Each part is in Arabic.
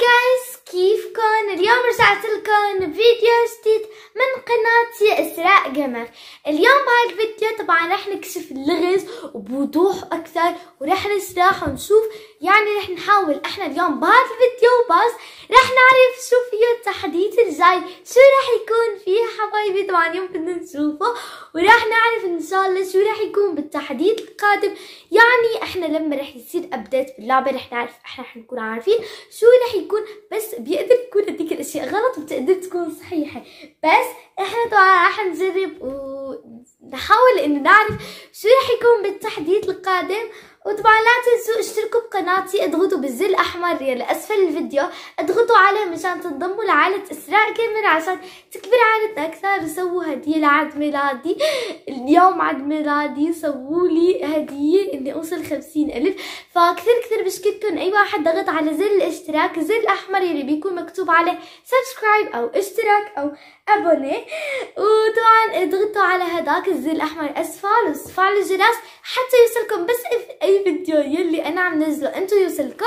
جايز كيفكن اليوم رجعت لكم فيديو جديد من قناتي اسراء قمر اليوم بهاي الفيديو طبعا رح نكشف اللغز وبوضوح اكثر ورح نشرح ونشوف يعني رح نحاول احنا اليوم بهذا الفيديو بس رح نعرف شو فيه التحديث الجاي شو رح يكون حبايبي طبعا اليوم كنا نشوفه وراح نعرف ان شاء الله شو راح يكون بالتحديث القادم يعني احنا لما راح يصير ابديت باللعبه راح نعرف احنا راح نكون عارفين شو راح يكون بس بيقدر تكون هذيك الاشياء غلط وبتقدر تكون صحيحه بس احنا طبعا راح نجرب ونحاول انه نعرف شو راح يكون بالتحديث القادم وطبعا لا تنسوا اشتركوا بقناتي اضغطوا بالزر الاحمر يلي اسفل الفيديو اضغطوا عليه مشان تنضموا لعائلة اسراء كامل عشان تكبر عائلتنا اكثر وسووا هدية لعيد ميلادي اليوم عيد ميلادي سووا لي هدية اني اوصل خمسين الف فكثير كثير بشكركم اي واحد ضغط على زر الاشتراك الزر الاحمر يلي بيكون مكتوب عليه سبسكرايب او اشتراك او ابوني وطبعا اضغطوا على هداك الزر الاحمر اسفل وصفار الجرس حتى يوصلكم بس اي فيديو يلي انا عم نزله انتو يوصلكم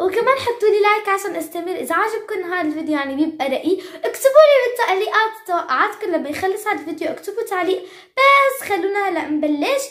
وكمان حطوا لي لايك عشان استمر اذا عجبكم هذا الفيديو يعني بيبقى رأي اكتبوا لي بالتعليقات توقعاتكم لما يخلص هذا الفيديو اكتبوا تعليق بس خلونا هلا نبلش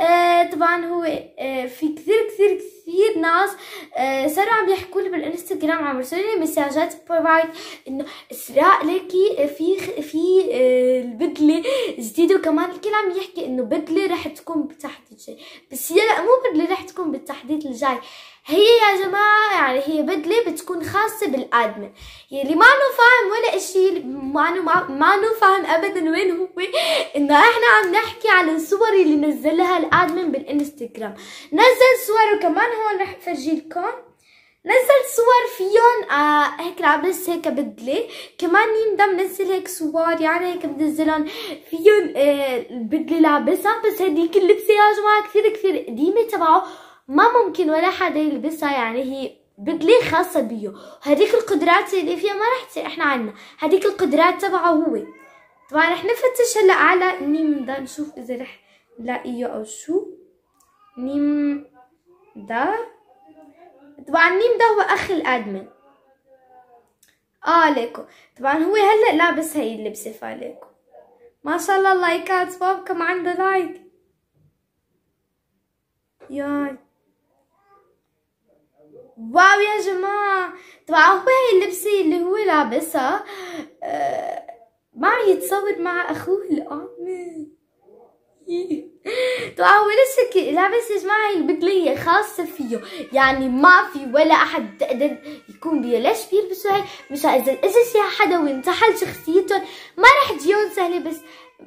آه طبعا هو آه في كثير كثير كثير كثير ناس آه، صاروا عم يحكوا لي بالانستغرام عم يرسلوا لي مساجات بروفايد انه اسراء ليكي في في آه، البدله جديده وكمان الكل عم يحكي انه بدله رح تكون بالتحديد الجاي بس هي لا مو بدله رح تكون بالتحديد الجاي هي يا جماعة يعني هي بدلة بتكون خاصة بالادمن يلي ما فاهم ولا اشي ما ما فاهم ابدا وين هو انه احنا عم نحكي على الصور اللي نزلها الآدمن بالانستغرام نزل صور وكمان هون رح افرجي لكم نزلت صور فيهم آه هيك لابس هيك بدله كمان يندم منزل هيك صور يعني هيك بنزلهم فيهم آه البدله لابسها بس هديك اللبسه يا جماعه كثير كثير قديمه تبعه ما ممكن ولا حدا يلبسها يعني هي بدلة خاصة بيه هديك القدرات اللي فيها ما رح تصير احنا عنا هديك القدرات تبعه هو طبعا رح نفتش هلا على نيم دا نشوف اذا رح نلاقيه او شو نيم ده طبعا ميم ده هو اخ الادمن اه ليكو طبعا هو هلا لابس هاي اللبسه فاليكو ما شاء الله اللايكات كم عنده لايك ياي واو يا جماعة طبعا هو هاي اللبسة اللي هو لابسها آه ما يتصور مع اخوه الامن تعاول لسه لابس معي البدلية خاصة فيه يعني ما في ولا أحد تقدر يكون ليش بيلبسوا هاي مش إذا اذا شي حدا وانتحل شخصيتهم ما رح تجيهم سهلة بس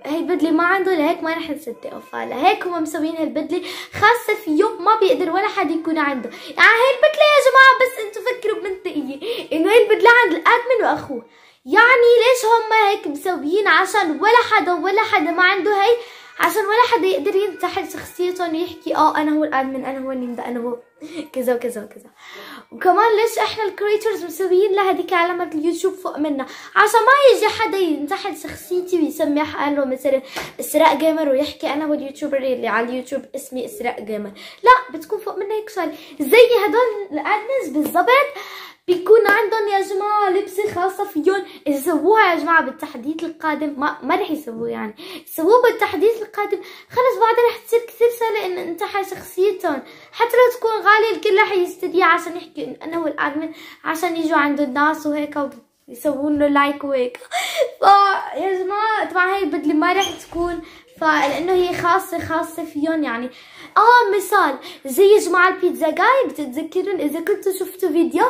هي البدلة ما عنده لهيك ما رح نصدقه هيك هم مسوين هالبدلة خاصة فيه ما بيقدر ولا حد يكون عنده يعني هاي البدلة يا جماعة بس انتم فكروا بمنطقية انه هاي البدلة عند الأدمن وأخوه يعني ليش هم هيك مسويين عشان ولا حدا ولا حدا ما عنده هي عشان ولا حد يقدر ينتحل شخصيته انه يحكي اه انا هو الادمن انا هو النين انا هو كذا وكذا وكذا وكمان ليش احنا الكريترز مسويين لهذيك علامة اليوتيوب فوق منا عشان ما يجي حدا ينتحل شخصيتي ويسمي حاله مثلا اسراء جيمر ويحكي انا هو اليوتيوبر اللي على اليوتيوب اسمي اسراء جيمر لا بتكون فوق منا هيك زي هدول الادمنز بالضبط بيكون عندهم يا جماعة لبسة خاصة فيهم إذا سووها يا جماعة بالتحديث القادم ما, ما رح يسووه يعني سووه بالتحديث القادم خلص بعدها رح تصير كثير سهلة انه حي شخصيتهم حتى لو تكون غالية الكل رح يستديها عشان يحكي انه انا والادمن عشان يجوا عند الناس وهيك ويسوون له لايك وهيك يا جماعة طبعا هاي البدلة ما رح تكون فلانه هي خاصه خاصه فيهم يعني اه مثال زي جماعه البيتزا جاي بتتذكرون اذا كنتوا شفتوا فيديو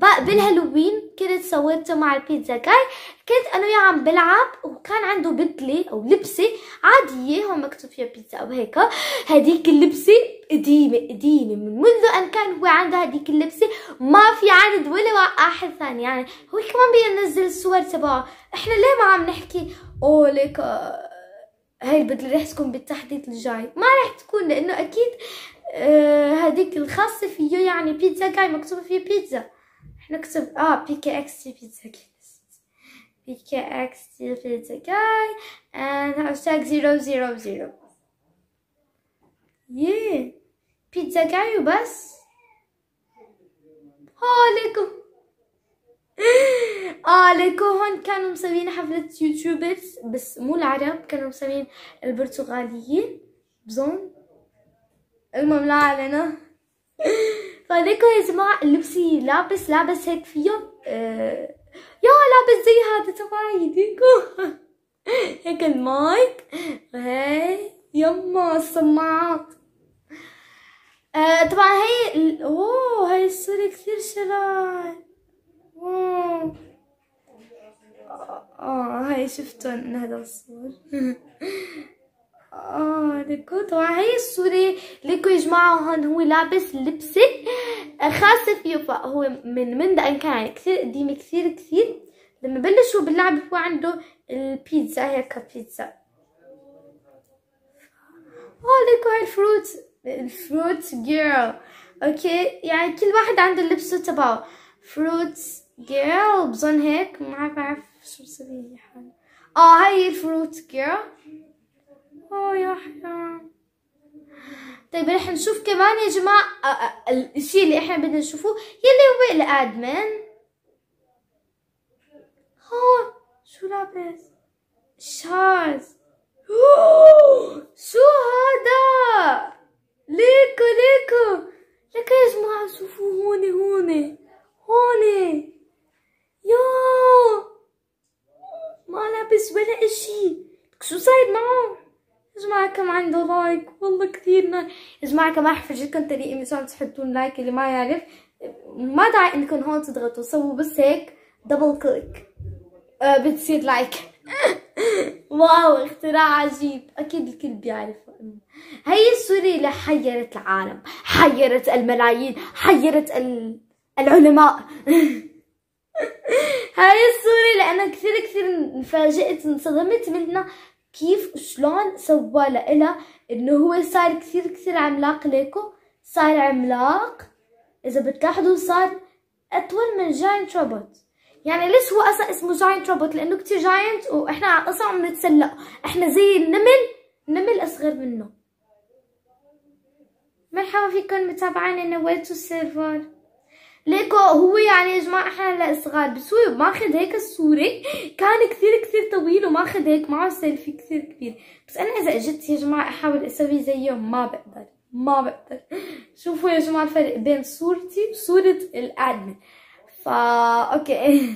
بالهالوين كنت سويته مع البيتزا جاي كنت انا وياه عم بلعب وكان عنده بدله او لبسه عاديه هون مكتوب فيها بيتزا او هيك هذيك اللبسه قديمه قديمه من منذ ان كان هو عنده هذيك اللبسه ما في عند ولا واحد ثاني يعني هو كمان بينزل الصور تبعه احنا ليه ما عم نحكي اوه ليك آه، هاي البدله رح تكون بالتحديد الجاي ما رح تكون لانه اكيد هذيك آه، الخاصه فيه يعني بيتزا جاي مكتوبه فيه بيتزا نكتب اه بي كي اكس تي بيتزا كي بي كي اكس تي بيتزا كاي and hashtag 000 يي بيتزا كاي وبس ها لكم اه ليكو هون كانوا مسويين حفلة يوتيوبرز بس مو العرب كانوا مسويين البرتغاليين بظن المهم لا علينا فذيكو يا جماعة لبسي لابس لابس هيك فيه آه يا لابس زي هذا تبعي ديكو هيك المايك هاي يما السماعات آه طبعا هي اوه هاي الصورة كثير شلال آه،, اه هاي ان هذا الصور اه دكو طبعا هي الصورة لكو يا جماعة هون هو لابس لبسة اه، خاصة فيه فهو من من ده كان كثير قديم كثير كثير لما بلشوا باللعب هو عنده البيتزا هيك بيتزا اه, آه، ليكو هاي الفروت الفروت جيرل اوكي يعني كل واحد عنده لبسه تبعه فروت جيرل بظن هيك ما بعرف شو بسوي حالي اه هاي الفروت جيرل يا يحيى طيب رح نشوف كمان يا جماعة الشيء اللي احنا بدنا نشوفه يلي هو الادمن هون شو لابس شارز شو هذا ليكو ليكو لك يا جماعة شوفوا هون هون هون يو ما لابس ولا اشي شو صاير معه يا جماعه كم عنده لايك والله كثير نار يا جماعه كمان حفرجيكم طريقه مشان تحطون لايك اللي ما يعرف ما داعي انكم هون تضغطوا سووا بس هيك دبل كليك آه بتصير لايك واو اختراع عجيب اكيد الكل بيعرفه هي الصوره اللي حيرت العالم حيرت الملايين حيرت العلماء هاي الصورة لأنا كثير كثير انفاجئت انصدمت منها كيف شلون سوى لها انه هو صار كثير كثير عملاق ليكو صار عملاق اذا بتلاحظوا صار اطول من جاينت روبوت يعني ليش هو اصلا اسمه جاينت روبوت لانه كثير جاينت واحنا اصلا عم نتسلق احنا زي النمل نمل اصغر منه مرحبا فيكم متابعين نويتو السيرفر ليكو هو يعني يا جماعه احنا هلا صغار بس هو ماخذ هيك الصوره كان كثير كثير طويل وماخذ هيك معه سيلفي كثير كبير بس انا اذا اجت يا جماعه احاول اسوي زيه ما بقدر ما بقدر شوفوا يا جماعه الفرق بين صورتي وصوره الادمن فا اوكي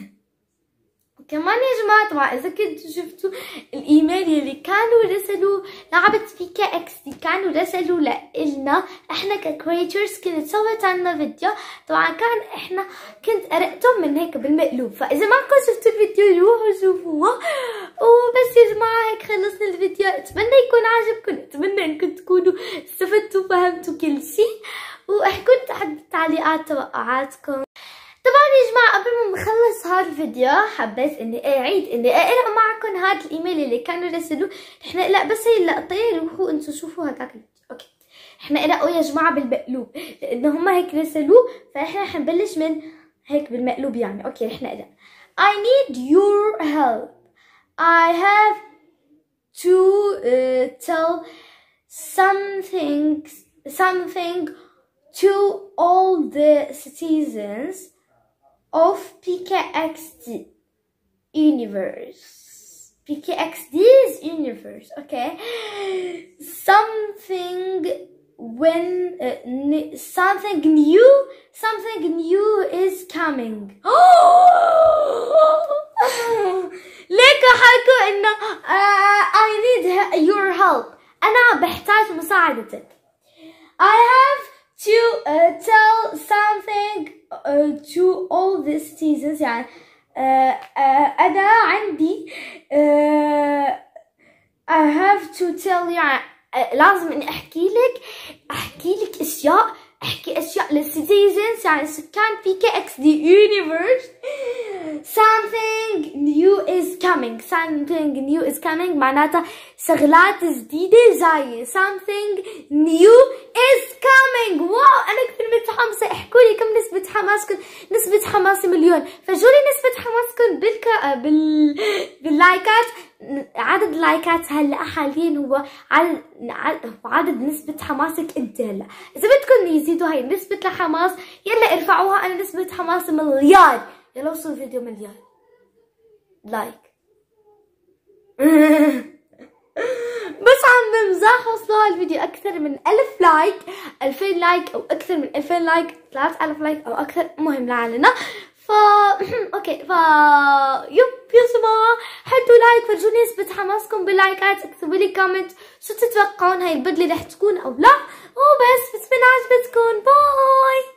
كمان يا جماعه طبعا اذا كنتوا شفتوا الايميل يلي كانوا رسلوه لعبت فيك اكس كانوا رسلوا لنا احنا ككريترز كنت سويت عنا فيديو طبعا كان احنا كنت قرأتهم من هيك بالمقلوب فاذا ما شفتوا الفيديو روحوا شوفوه وبس يا جماعة هيك خلصنا الفيديو اتمنى يكون عجبكم اتمنى انكم تكونوا استفدتوا وفهمتوا كل شيء واحكوا لي تحت التعليقات توقعاتكم طبعا يا جماعه قبل ما نخلص هذا الفيديو حبيت اني اعيد اني اقرا معكم هذا الايميل اللي كانوا راسلوه، رح لا بس هي اللقطه روحوا انتم شوفوا هذاك اوكي رح نقراه يا جماعه بالمقلوب لانه هم هيك رسلوه فاحنا رح نبلش من هيك بالمقلوب يعني اوكي رح قلق. I need your help I have to uh, tell something something to all the citizens of PKXD universe. PKXD's universe, okay? Something when uh, something new, something new is coming. ليكا حكوا ان uh, I need your help. انا بحتاج مساعدتك. I have to uh, tell something uh, to all the citizens يعني I have to tell you. uh, لازم إني أحكي لك أحكي لك أشياء أحكي أشياء للcitizens يعني سكان في كي universe something new is coming something new is coming معناتها شغلات جديدة جاية something new is coming واو أنا كثير متحمسة احكوا لي كم نسبة حماسكم نسبة حماسي مليون فجولي نسبة حماسكم بالك... آه، بال... باللايكات عدد لايكات هلا حاليا هو عدد عدد نسبة حماسك انت هلا، إذا بدكم يزيدوا هاي نسبة الحماس يلا ارفعوها أنا نسبة حماسي مليار يلا وصل فيديو مليان لايك بس عم بمزح وصلوا هالفيديو أكثر من ألف لايك ألفين لايك أو أكثر من ألفين لايك ثلاث ألف لايك أو أكثر مهم لعلنا فا اوكي فا يب يا جماعه حطوا لايك فرجوني نسبه حماسكم باللايكات اكتبوا لي كومنت شو تتوقعون هاي البدله رح تكون او لا وبس بتمنى عجبتكم باي